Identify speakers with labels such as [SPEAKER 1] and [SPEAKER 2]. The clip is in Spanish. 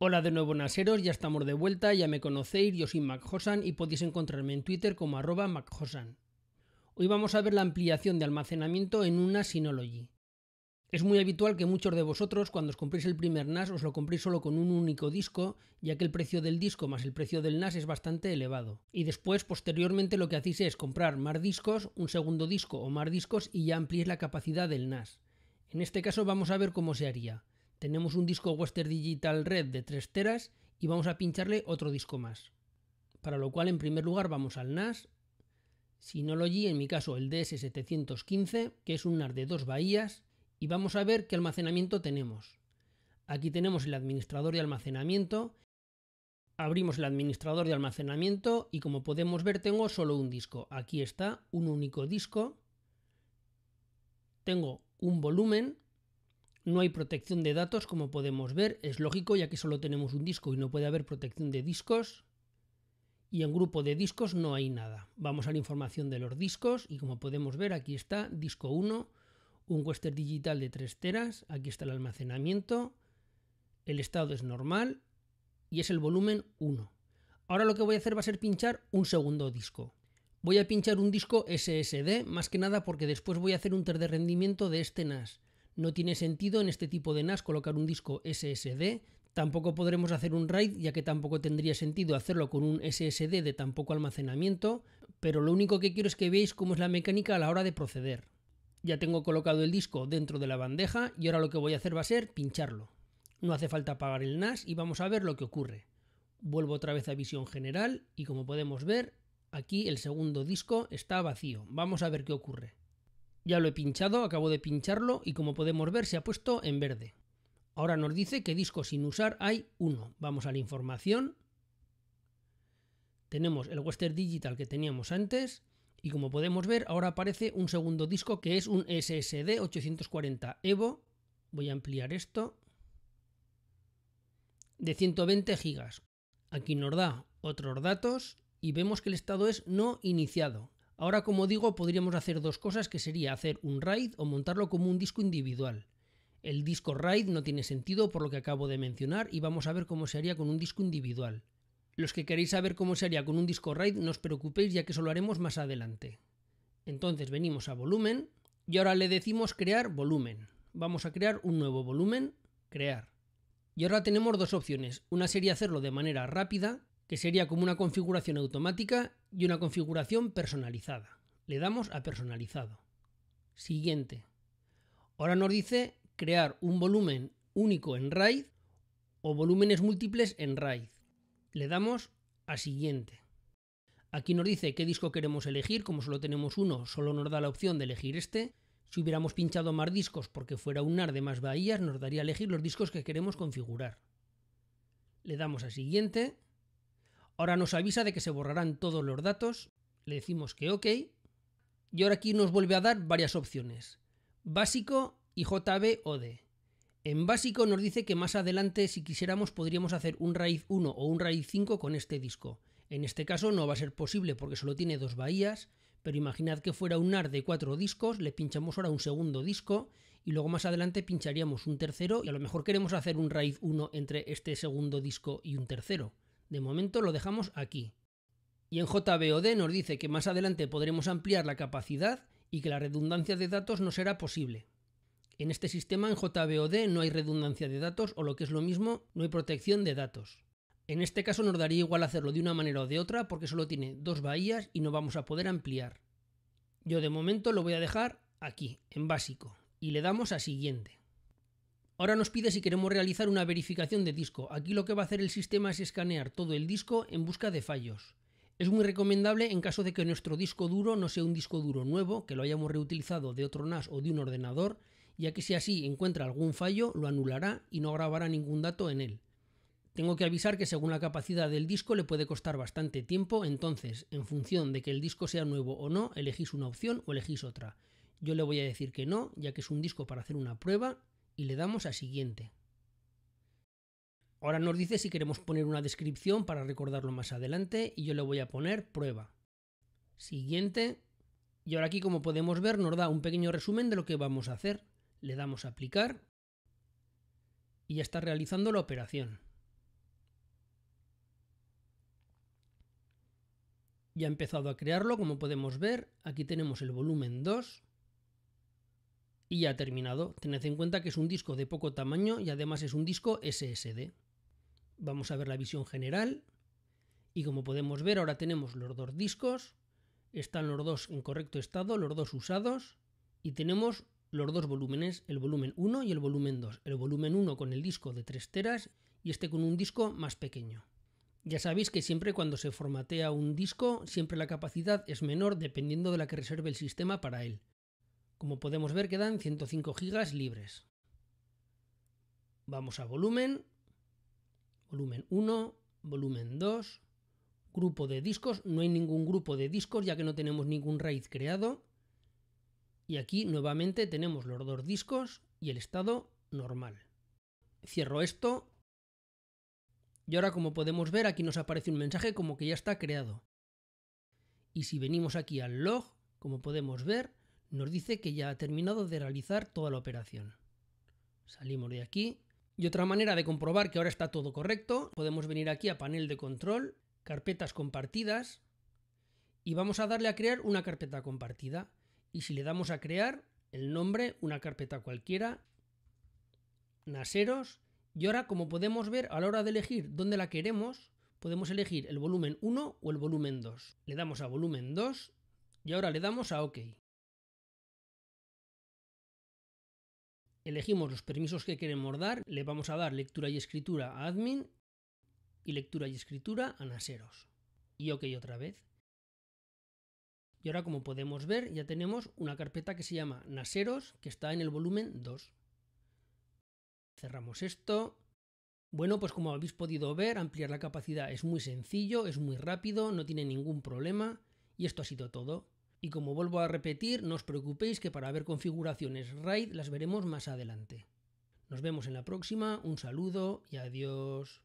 [SPEAKER 1] Hola de nuevo Naseros, ya estamos de vuelta, ya me conocéis, yo soy MacHosan y podéis encontrarme en Twitter como arroba MacHosan. Hoy vamos a ver la ampliación de almacenamiento en una Synology. Es muy habitual que muchos de vosotros cuando os compréis el primer NAS os lo compréis solo con un único disco, ya que el precio del disco más el precio del NAS es bastante elevado. Y después, posteriormente, lo que hacéis es comprar más discos, un segundo disco o más discos y ya ampliéis la capacidad del NAS. En este caso vamos a ver cómo se haría. Tenemos un disco Western Digital Red de 3 teras y vamos a pincharle otro disco más. Para lo cual, en primer lugar, vamos al NAS Synology, en mi caso el DS715, que es un NAS de dos bahías, y vamos a ver qué almacenamiento tenemos. Aquí tenemos el administrador de almacenamiento. Abrimos el administrador de almacenamiento y como podemos ver tengo solo un disco. Aquí está, un único disco. Tengo un volumen no hay protección de datos, como podemos ver, es lógico ya que solo tenemos un disco y no puede haber protección de discos. Y en grupo de discos no hay nada. Vamos a la información de los discos y como podemos ver aquí está disco 1, un western digital de 3 teras, aquí está el almacenamiento, el estado es normal y es el volumen 1. Ahora lo que voy a hacer va a ser pinchar un segundo disco. Voy a pinchar un disco SSD, más que nada porque después voy a hacer un test de rendimiento de este NAS. No tiene sentido en este tipo de NAS colocar un disco SSD. Tampoco podremos hacer un RAID, ya que tampoco tendría sentido hacerlo con un SSD de tampoco almacenamiento, pero lo único que quiero es que veáis cómo es la mecánica a la hora de proceder. Ya tengo colocado el disco dentro de la bandeja y ahora lo que voy a hacer va a ser pincharlo. No hace falta apagar el NAS y vamos a ver lo que ocurre. Vuelvo otra vez a visión general y como podemos ver, aquí el segundo disco está vacío. Vamos a ver qué ocurre. Ya lo he pinchado, acabo de pincharlo y como podemos ver se ha puesto en verde. Ahora nos dice que disco sin usar hay uno. Vamos a la información. Tenemos el Western Digital que teníamos antes y como podemos ver ahora aparece un segundo disco que es un SSD 840 Evo. Voy a ampliar esto. De 120 GB. Aquí nos da otros datos y vemos que el estado es no iniciado. Ahora, como digo, podríamos hacer dos cosas, que sería hacer un RAID o montarlo como un disco individual. El disco RAID no tiene sentido por lo que acabo de mencionar y vamos a ver cómo se haría con un disco individual. Los que queréis saber cómo se haría con un disco RAID no os preocupéis ya que eso lo haremos más adelante. Entonces venimos a volumen y ahora le decimos crear volumen. Vamos a crear un nuevo volumen, crear. Y ahora tenemos dos opciones. Una sería hacerlo de manera rápida, que sería como una configuración automática, y una configuración personalizada. Le damos a personalizado. Siguiente. Ahora nos dice crear un volumen único en RAID o volúmenes múltiples en RAID. Le damos a siguiente. Aquí nos dice qué disco queremos elegir, como solo tenemos uno, solo nos da la opción de elegir este. Si hubiéramos pinchado más discos porque fuera un AR de más bahías, nos daría elegir los discos que queremos configurar. Le damos a siguiente Ahora nos avisa de que se borrarán todos los datos, le decimos que ok, y ahora aquí nos vuelve a dar varias opciones, básico y JB o D. En básico nos dice que más adelante si quisiéramos podríamos hacer un raíz 1 o un raíz 5 con este disco. En este caso no va a ser posible porque solo tiene dos bahías, pero imaginad que fuera un ar de cuatro discos, le pinchamos ahora un segundo disco y luego más adelante pincharíamos un tercero y a lo mejor queremos hacer un raíz 1 entre este segundo disco y un tercero. De momento lo dejamos aquí. Y en JBOD nos dice que más adelante podremos ampliar la capacidad y que la redundancia de datos no será posible. En este sistema en JBOD no hay redundancia de datos o lo que es lo mismo, no hay protección de datos. En este caso nos daría igual hacerlo de una manera o de otra porque solo tiene dos bahías y no vamos a poder ampliar. Yo de momento lo voy a dejar aquí, en básico, y le damos a siguiente. Ahora nos pide si queremos realizar una verificación de disco. Aquí lo que va a hacer el sistema es escanear todo el disco en busca de fallos. Es muy recomendable en caso de que nuestro disco duro no sea un disco duro nuevo, que lo hayamos reutilizado de otro NAS o de un ordenador, ya que si así encuentra algún fallo, lo anulará y no grabará ningún dato en él. Tengo que avisar que según la capacidad del disco le puede costar bastante tiempo, entonces, en función de que el disco sea nuevo o no, elegís una opción o elegís otra. Yo le voy a decir que no, ya que es un disco para hacer una prueba y le damos a siguiente. Ahora nos dice si queremos poner una descripción para recordarlo más adelante y yo le voy a poner prueba. Siguiente. Y ahora aquí como podemos ver nos da un pequeño resumen de lo que vamos a hacer. Le damos a aplicar y ya está realizando la operación. Ya ha empezado a crearlo, como podemos ver, aquí tenemos el volumen 2 y ya terminado, tened en cuenta que es un disco de poco tamaño y además es un disco SSD. Vamos a ver la visión general. Y como podemos ver, ahora tenemos los dos discos. Están los dos en correcto estado, los dos usados. Y tenemos los dos volúmenes, el volumen 1 y el volumen 2. El volumen 1 con el disco de 3 teras y este con un disco más pequeño. Ya sabéis que siempre cuando se formatea un disco, siempre la capacidad es menor dependiendo de la que reserve el sistema para él. Como podemos ver quedan 105 gigas libres. Vamos a volumen, volumen 1, volumen 2, grupo de discos, no hay ningún grupo de discos ya que no tenemos ningún raíz creado. Y aquí nuevamente tenemos los dos discos y el estado normal. Cierro esto. Y ahora como podemos ver aquí nos aparece un mensaje como que ya está creado. Y si venimos aquí al log, como podemos ver, nos dice que ya ha terminado de realizar toda la operación. Salimos de aquí. Y otra manera de comprobar que ahora está todo correcto, podemos venir aquí a panel de control, carpetas compartidas, y vamos a darle a crear una carpeta compartida. Y si le damos a crear, el nombre, una carpeta cualquiera, naseros, y ahora como podemos ver a la hora de elegir dónde la queremos, podemos elegir el volumen 1 o el volumen 2. Le damos a volumen 2 y ahora le damos a OK. Elegimos los permisos que queremos dar, le vamos a dar lectura y escritura a admin y lectura y escritura a naseros. Y ok otra vez. Y ahora como podemos ver ya tenemos una carpeta que se llama naseros que está en el volumen 2. Cerramos esto. Bueno, pues como habéis podido ver, ampliar la capacidad es muy sencillo, es muy rápido, no tiene ningún problema y esto ha sido todo. Y como vuelvo a repetir, no os preocupéis que para ver configuraciones RAID las veremos más adelante. Nos vemos en la próxima, un saludo y adiós.